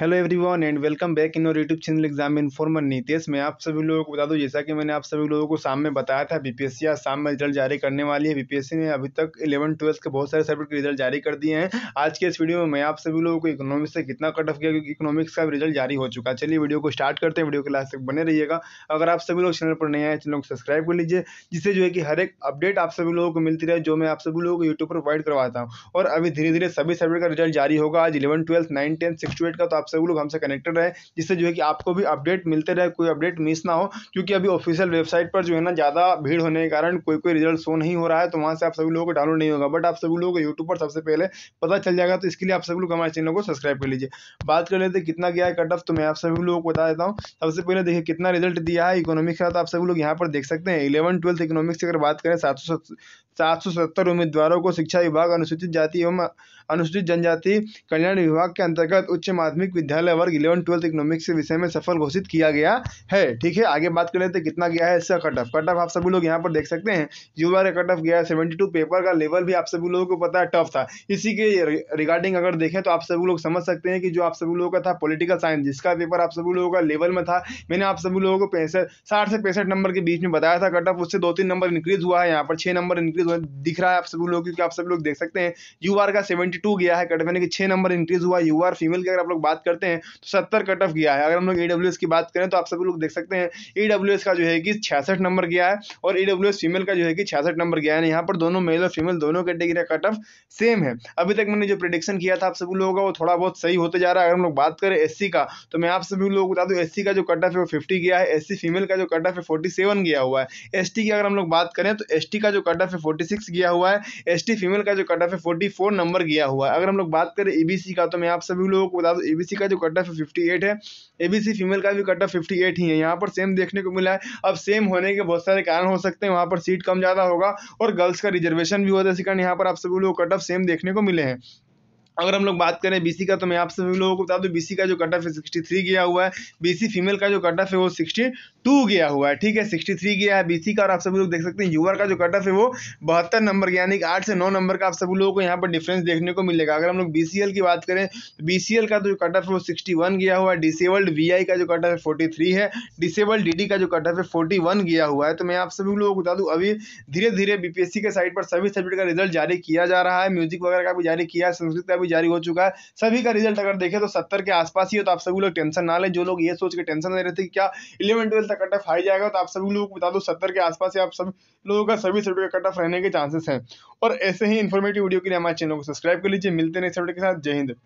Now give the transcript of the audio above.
hello everyone and welcome back in और YouTube channel exam informer Nitish मैं आप सभी लोगों को बता दूं जैसा कि मैंने आप सभी लोगों को शाम में बताया था बीपीएससी आज शाम में रिजल्ट जारी करने वाली है बीपीएससी ने अभी तक इलेवन ट्वेल्थ के बहुत सारे सब्जेक्ट के रिजल्ट जारी कर दिए हैं आज के इस वीडियो में मैं आप सभी लोगों को इकोनॉमिक्स से कितना कट ऑफ किया क्योंकि इकोनॉमिक्स का रिजल्ट जारी हो चुका है चलिए वीडियो को स्टार्ट करते हैं वीडियो के लास्ट तक बने रहिएगा अगर आप सभी लोग चैनल पर नए आए चैनल को सब्सक्राइब कर लीजिए जिससे जो है कि हर एक अपडेट आप सभी लोगों को मिलती रहे जो मैं आप सभी लोगों को यूट्यूब पर प्रोवाइड करवाता हूँ और अभी धीरे धीरे सभी सब्जेक्ट का रिजल्ट जारी होगा आज eleven twelfth nine tenth six two eight का तो आप सभी लोग हमसे कनेक्टेड रहे जिससे जो है कि आपको भी अपडेट मिलते रहे कोई अपडेट मिस ना हो क्योंकि अभी ऑफिशियल वेबसाइट पर जो है ना ज़्यादा भीड़ होने के कारण कोई कोई रिजल्ट शो नहीं हो रहा है तो वहाँ से आप सभी लोगों को डाउनलोड नहीं होगा बट आप सभी लोगों को यूट्यूब पर सबसे पहले पता चल जाएगा तो इसके लिए आप सभी लोग हमारे चैनल को सब्सक्राइब कर लीजिए बात कर लेते कितना गया है कट ऑफ तो मैं आप सभी लोगों को बता देता हूँ सबसे पहले देखिए कितना रिजल्ट दिया है इकोनॉमिक्स का तो आप सभी लोग यहाँ पर देख सकते हैं इलेवन ट्वेल्थ इकोनॉमिक्स की अगर बात करें सात सात सौ सत्तर उम्मीदवारों को शिक्षा विभाग अनुसूचित जाति एवं अनुसूचित जनजाति कल्याण विभाग के अंतर्गत उच्च माध्यमिक विद्यालय वर्ग इलेवन ट्वेल्थ इकोनॉमिक्स के विषय में सफल घोषित किया गया है ठीक है आगे बात कर लेते हैं कितना गया है इसका कट ऑफ कट ऑफ आप सभी लोग यहाँ पर देख सकते हैं यू आर कट ऑफ गया है पेपर का लेवल भी आप सभी लोगों को पता है टफ था इसी के रिगार्डिंग अगर देखें तो आप सभी लोग समझ सकते हैं कि जो आप सभी लोगों का था पोलिटिकल साइंस जिसका पेपर आप सभी लोगों का लेवल में था मैंने आप सभी लोगों को पैंसठ साठ से पैंसठ नंबर के बीच में बताया था कट ऑफ उससे दो तीन नंबर इंक्रीज हुआ है यहाँ पर छः नंबर इंक्रीज दिख रहा है आप सभी लोग क्योंकि आप सब लोग देख सकते हैं यू का सेवेंटी गया है कट ऑफ यानी कि छह नंबर इंक्रीज हुआ यू आर फीमेल की अगर आप लोग बात करते हैं तो सत्तर कट ऑफ गया है अगर हम लोग ईडब्ल्यू की बात करें तो आप सभी लोग देख सकते हैं ईडब्ल्यू का जो है कि छियासठ नंबर गया है और ईडब्ल्यू फीमेल का जो है कि छियासठ नंबर गया है यहाँ पर दोनों मेल और फीमेल दोनों कैटेगरी का कट ऑफ सेम है अभी तक मैंने जो प्रिडिक्शन किया था आप सभी लोगों का वो थोड़ा बहुत सही होते जा रहा है अगर हम लोग बात करें एस का तो मैं आप सभी लोगों को बता दूँ एस का जो कट ऑफ है वो फिफ्टी गया है एस फीमेल का जो कट ऑफ है फोर्टी गया हुआ है एस की अगर हम लोग बात करें तो एस का जो कट ऑफ है फोर्टी 46 गया हुआ है एस फीमेल का जो कट ऑफ है 44 नंबर गया हुआ है अगर हम लोग बात करें ए का तो मैं आप सभी लोगों को बता दूँ ए का जो कट ऑफ है फिफ्टी है ए फीमेल का भी कट ऑफ फिफ्टी ही है यहाँ पर सेम देखने को मिला है अब सेम होने के बहुत सारे कारण हो सकते हैं वहाँ पर सीट कम ज़्यादा होगा और गर्ल्स का रिजर्वेशन भी होता है इसी कारण यहाँ पर आप सभी लोग कट ऑफ सेम देखने को मिले हैं अगर हम लोग बात करें बीसी का तो मैं आप सभी लोगों को बता दूं बीसी का जो कट ऑफ है सिक्सटी थ्री गया हुआ है बीसी फीमेल का जो कट ऑफ है वो सिक्सटी टू गया हुआ है ठीक है सिक्सटी थ्री गया है बीसी का और आप सभी लोग देख सकते हैं यूआर का जो कट ऑफ है वो बहत्तर नंबर यानी कि आठ से नौ नंबर का आप सभी लोगों को यहाँ पर डिफरेंस देखने को मिलेगा अगर हम लोग बी की बात करें तो बी का जो कट ऑफ है वो सिक्सटी गया हुआ है डिसेबल्ड वी का जो कट ऑफ है फोर्टी है डिसेबल्ड डी का जो कट ऑफ है फोर्टी गया हुआ है तो मैं आप सभी लोगों को बता दूँ अभी धीरे धीरे सी के साइड पर सभी सब्जेक्ट का रिजल्ट जारी किया जा रहा है म्यूजिक वगैरह का भी जारी किया है संस्कृत का भी भी जारी हो चुका है सभी का रिजल्ट अगर देखें तो सत्तर के आसपास ही हो तो आप सभी लोग टेंशन ना लें जो लोग ये सोच के टेंशन ले रहे थे कि क्या इलेवन ट्वेल्थ का कट ऑफ हाई जाएगा तो आप सभी लोगों को बता दो सत्तर के आसपास ही आप सभी लोगों का सभी सब्जेक्ट का कट ऑफ रहने के चांसेस हैं और ऐसे ही इन्फॉर्मेटिव वीडियो के लिए हमारे चैनल को सब्सक्राइब कर लीजिए मिलते हैं नेक्स्ट वीडियो के साथ जय हिंद